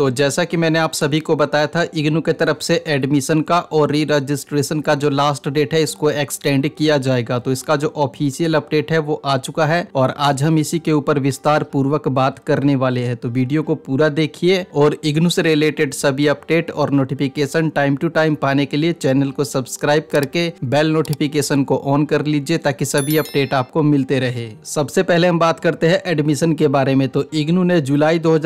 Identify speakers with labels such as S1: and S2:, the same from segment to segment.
S1: तो जैसा कि मैंने आप सभी को बताया था इग्नू के तरफ से एडमिशन का और री रजिस्ट्रेशन का जो लास्ट डेट है इसको एक्सटेंड किया जाएगा तो इसका जो ऑफिशियल अपडेट है वो आ चुका है और आज हम इसी के ऊपर विस्तार पूर्वक बात करने वाले हैं तो वीडियो को पूरा देखिए और इग्नू से रिलेटेड सभी अपडेट और नोटिफिकेशन टाइम टू टाइम पाने के लिए चैनल को सब्सक्राइब करके बेल नोटिफिकेशन को ऑन कर लीजिए ताकि सभी अपडेट आपको मिलते रहे सबसे पहले हम बात करते हैं एडमिशन के बारे में तो इग्नू ने जुलाई दो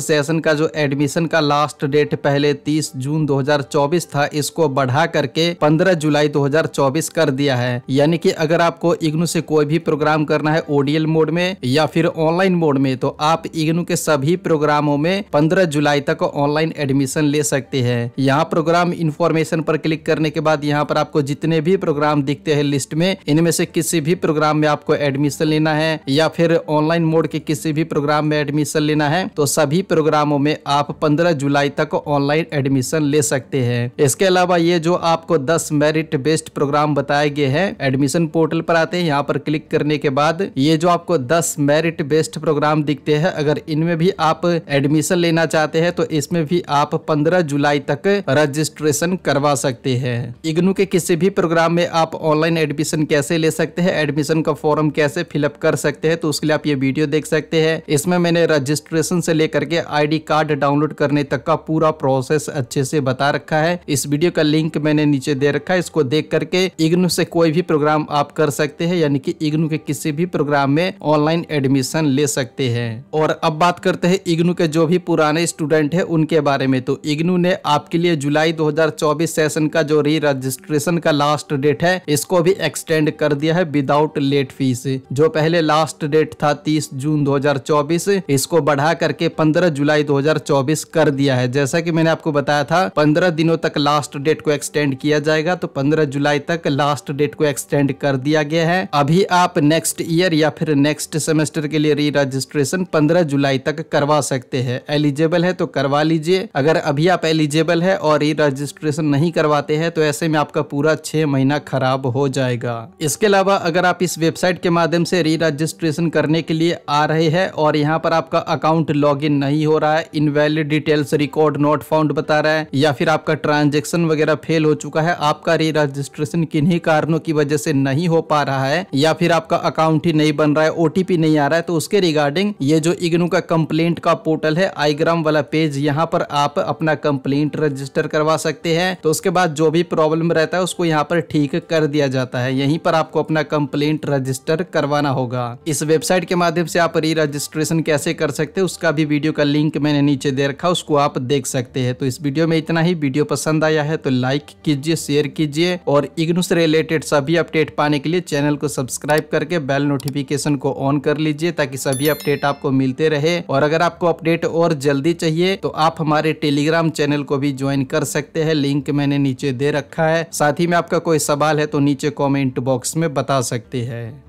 S1: सेशन का जो एडमिशन का लास्ट डेट पहले 30 जून 2024 था इसको बढ़ा करके 15 जुलाई 2024 कर दिया है यानी कि अगर आपको इग्नू से कोई भी प्रोग्राम करना है ओडीएल मोड में या फिर ऑनलाइन मोड में तो आप इग्नू के सभी प्रोग्रामों में पंद्रह जुलाई तक ऑनलाइन एडमिशन ले सकते हैं यहाँ प्रोग्राम इन्फॉर्मेशन पर क्लिक करने के बाद यहाँ पर आपको जितने भी प्रोग्राम दिखते हैं लिस्ट में इनमें से किसी भी प्रोग्राम में आपको एडमिशन लेना है या फिर ऑनलाइन मोड के किसी भी प्रोग्राम में एडमिशन लेना है तो सभी प्रोग्रामों में आप 15 जुलाई तक ऑनलाइन एडमिशन ले सकते हैं इसके अलावा ये जो आपको 10 मेरिट बेस्ड प्रोग्राम बताए गए हैं एडमिशन पोर्टल पर आते हैं यहाँ पर क्लिक करने के बाद ये जो आपको 10 मेरिट बेस्ड प्रोग्राम दिखते हैं अगर इनमें भी आप एडमिशन लेना चाहते हैं तो इसमें भी आप पंद्रह जुलाई तक रजिस्ट्रेशन करवा सकते हैं इग्नू के किसी भी प्रोग्राम में आप ऑनलाइन एडमिशन कैसे ले सकते हैं एडमिशन का फॉर्म कैसे फिलअप कर सकते हैं तो उसके लिए आप ये वीडियो देख सकते हैं इसमें मैंने रजिस्ट्रेशन से लेकर के आईडी कार्ड कार्ड डाउनलोड करने तक का पूरा प्रोसेस अच्छे से बता रखा है इस वीडियो का लिंक मैंने नीचे दे रखा है इसको देख करके इग्नू से कोई भी प्रोग्राम आप कर सकते हैं यानी कि इग्नू के किसी भी प्रोग्राम में ऑनलाइन एडमिशन ले सकते हैं और अब बात करते हैं इग्नू के जो भी पुराने स्टूडेंट है उनके बारे में तो इग्नू ने आपके लिए जुलाई दो सेशन का जो री रजिस्ट्रेशन का लास्ट डेट है इसको भी एक्सटेंड कर दिया है विदाउट लेट फीस जो पहले लास्ट डेट था तीस जून दो इसको बढ़ा करके पंद्रह जुलाई दो 2024 कर दिया है जैसा कि मैंने आपको बताया था 15 दिनों तक लास्ट डेट को एक्सटेंड किया जाएगा तो 15 जुलाई तक लास्ट डेट को एक्सटेंड कर दिया गया है अभी आप नेक्स्ट ईयर या फिर नेक्स्ट सेमेस्टर के लिए री रजिस्ट्रेशन पंद्रह जुलाई तक करवा सकते हैं एलिजिबल है तो करवा लीजिए अगर अभी आप एलिजिबल है और री रजिस्ट्रेशन नहीं करवाते हैं तो ऐसे में आपका पूरा छह महीना खराब हो जाएगा इसके अलावा अगर आप इस वेबसाइट के माध्यम से री रजिस्ट्रेशन करने के लिए आ रहे हैं और यहाँ पर आपका अकाउंट लॉगिन नहीं हो रहा है in invalid details record not found बता रहा है या फिर आपका ट्रांजेक्शन वगैरह फेल हो चुका है आपका री रजिस्ट्रेशन किन्हीं कारणों की वजह से नहीं हो पा रहा है या फिर आपका अकाउंट ही नहीं बन रहा है ओटीपी नहीं आ रहा है तो उसके रिगार्डिंग ये जो इग्नू का कंप्लेंट का पोर्टल है आईग्राम वाला पेज यहाँ पर आप अपना कंप्लेंट रजिस्टर करवा सकते हैं तो उसके बाद जो भी प्रॉब्लम रहता है उसको यहाँ पर ठीक कर दिया जाता है यहीं पर आपको अपना कंप्लेंट रजिस्टर करवाना होगा इस वेबसाइट के माध्यम से आप री रजिस्ट्रेशन कैसे कर सकते हैं उसका भी वीडियो का लिंक मैंने नीचे दे रखा उसको आप देख सकते हैं तो इस वीडियो में इतना ही वीडियो पसंद आया है तो लाइक कीजिए शेयर कीजिए और इग्नू से रिलेटेड सभी अपडेट पाने के लिए चैनल को सब्सक्राइब करके बेल नोटिफिकेशन को ऑन कर लीजिए ताकि सभी अपडेट आपको मिलते रहे और अगर आपको अपडेट और जल्दी चाहिए तो आप हमारे टेलीग्राम चैनल को भी ज्वाइन कर सकते हैं लिंक मैंने नीचे दे रखा है साथ ही में आपका कोई सवाल है तो नीचे कॉमेंट बॉक्स में बता सकते हैं